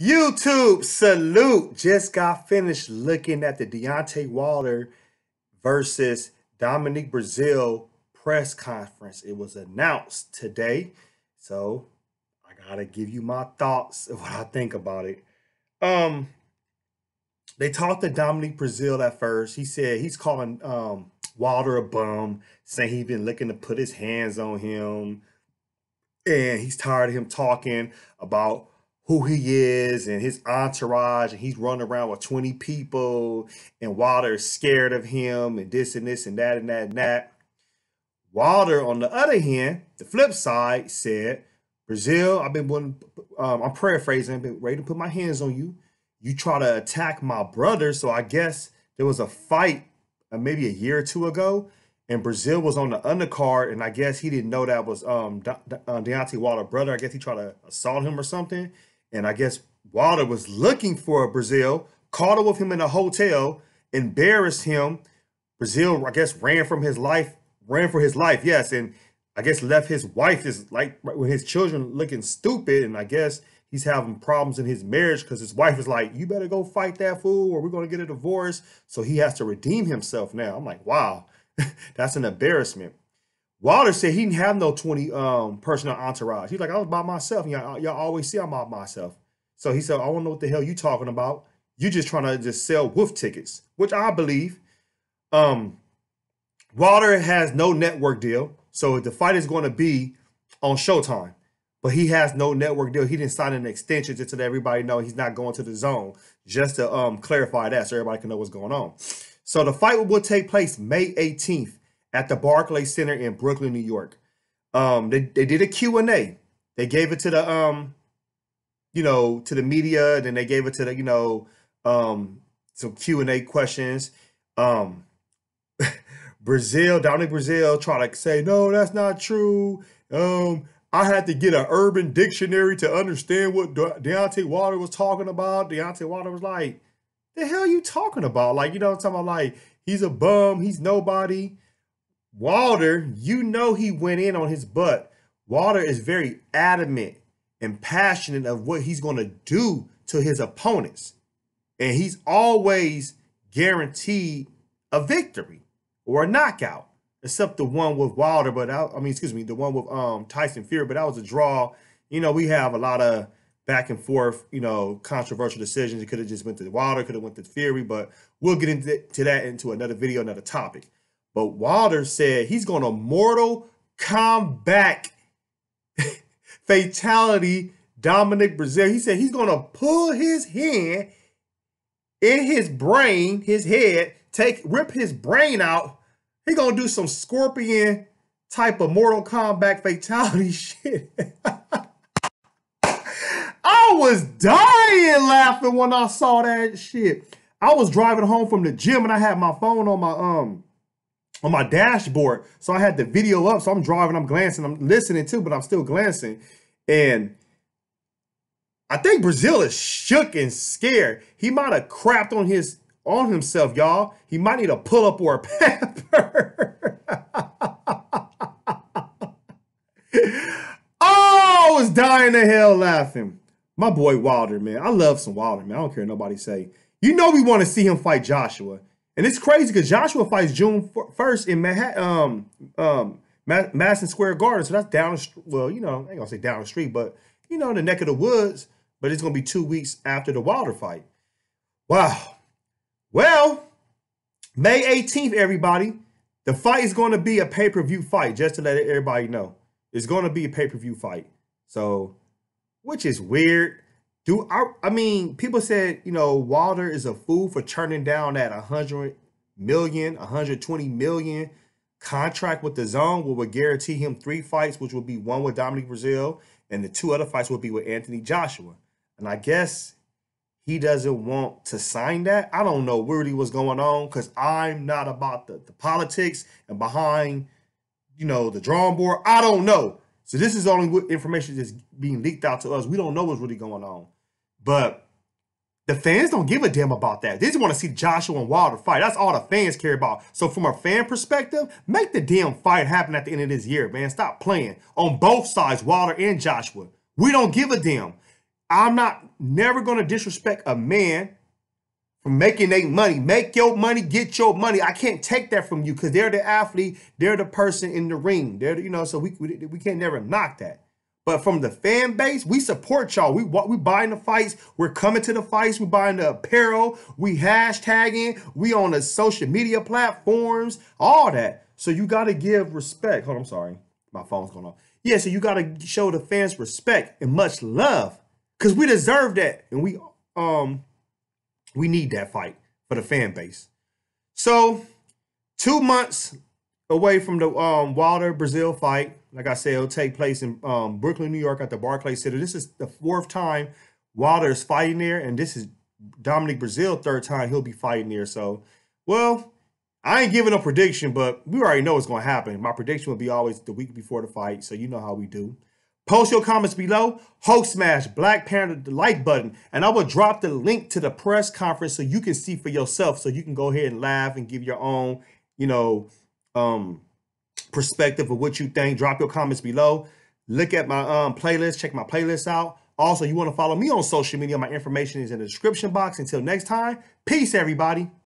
YouTube salute. Just got finished looking at the Deontay Wilder versus Dominic Brazil press conference. It was announced today. So I gotta give you my thoughts of what I think about it. Um they talked to Dominic Brazil at first. He said he's calling um Wilder a bum, saying he's been looking to put his hands on him. And he's tired of him talking about who he is and his entourage, and he's running around with 20 people, and Walter is scared of him, and this and this and that and that and that. Walter, on the other hand, the flip side said, Brazil, I've been wanting, um, I'm paraphrasing, I've been ready to put my hands on you. You try to attack my brother. So I guess there was a fight uh, maybe a year or two ago, and Brazil was on the undercard, and I guess he didn't know that was um, De- De- uh, Deontay Wilder's brother. I guess he tried to assault him or something. And I guess Wilder was looking for Brazil, caught up with him in a hotel, embarrassed him. Brazil, I guess, ran from his life, ran for his life, yes, and I guess left his wife is like when his children looking stupid, and I guess he's having problems in his marriage because his wife is like, "You better go fight that fool, or we're gonna get a divorce." So he has to redeem himself now. I'm like, wow, that's an embarrassment. Waller said he didn't have no 20 um, personal entourage. He's like, I was by myself. Y'all, uh, y'all always see I'm by myself. So he said, I don't know what the hell you talking about. You just trying to just sell wolf tickets, which I believe. Um, has no network deal. So the fight is going to be on Showtime. But he has no network deal. He didn't sign an extension just to let everybody know he's not going to the zone. Just to um, clarify that so everybody can know what's going on. So the fight will take place May 18th at the Barclay Center in Brooklyn, New York. Um, they, they did a Q&A. They gave it to the, um, you know, to the media. Then they gave it to the, you know, um, some Q&A questions. Um, Brazil, Donnie Brazil trying to say, no, that's not true. Um, I had to get an urban dictionary to understand what De- Deontay Water was talking about. Deontay Water was like, the hell you talking about? Like, you know, I'm talking about like, he's a bum, he's nobody. Walter, you know he went in on his butt. Walter is very adamant and passionate of what he's going to do to his opponents. And he's always guaranteed a victory or a knockout, except the one with Wilder, but I, I mean, excuse me, the one with um, Tyson Fury, but that was a draw. You know, we have a lot of back and forth, you know, controversial decisions. It could have just went to Wilder, could have went to Fury, but we'll get into that into another video, another topic. But Wilder said he's going to mortal combat fatality Dominic Brazil. He said he's going to pull his hand in his brain, his head, take rip his brain out. He going to do some scorpion type of Mortal Kombat fatality shit. I was dying laughing when I saw that shit. I was driving home from the gym and I had my phone on my um on my dashboard. So I had the video up. So I'm driving, I'm glancing, I'm listening too, but I'm still glancing. And I think Brazil is shook and scared. He might have crapped on his on himself, y'all. He might need a pull up or a pepper. oh, I was dying to hell laughing. My boy Wilder, man. I love some Wilder, man. I don't care nobody say. You know we want to see him fight Joshua. And it's crazy because Joshua fights June 1st in Manhattan, um, um, Madison Square Garden. So that's down, well, you know, I ain't gonna say down the street, but you know, the neck of the woods. But it's gonna be two weeks after the Wilder fight. Wow. Well, May 18th, everybody. The fight is going to be a pay per view fight, just to let everybody know. It's going to be a pay per view fight. So, which is weird. Do I? I mean, people said you know Walter is a fool for turning down that 100 million, 120 million contract with the Zone, which would guarantee him three fights, which would be one with Dominic Brazil, and the two other fights would be with Anthony Joshua. And I guess he doesn't want to sign that. I don't know really what's going on because I'm not about the, the politics and behind, you know, the drawing board. I don't know. So this is only information that's being leaked out to us. We don't know what's really going on. But the fans don't give a damn about that. They just want to see Joshua and Wilder fight. That's all the fans care about. So from a fan perspective, make the damn fight happen at the end of this year, man. Stop playing on both sides, Wilder and Joshua. We don't give a damn. I'm not never going to disrespect a man from making their money. Make your money, get your money. I can't take that from you because they're the athlete, they're the person in the ring. They're the, you know, so we, we we can't never knock that. But from the fan base, we support y'all. We we buying the fights. We're coming to the fights. We buying the apparel. We hashtagging. We on the social media platforms. All that. So you got to give respect. Hold on, I'm sorry, my phone's going off. Yeah, so you got to show the fans respect and much love because we deserve that, and we um we need that fight for the fan base. So, two months away from the um, Wilder Brazil fight, like I said, it'll take place in um, Brooklyn, New York, at the Barclays Center. This is the fourth time Wilder is fighting there, and this is Dominic Brazil third time he'll be fighting there. So, well, I ain't giving a prediction, but we already know it's going to happen. My prediction will be always the week before the fight, so you know how we do. Post your comments below, Hulk smash Black Panther the like button, and I will drop the link to the press conference so you can see for yourself. So you can go ahead and laugh and give your own, you know, um, perspective of what you think. Drop your comments below. Look at my um, playlist. Check my playlist out. Also, you want to follow me on social media. My information is in the description box. Until next time, peace, everybody.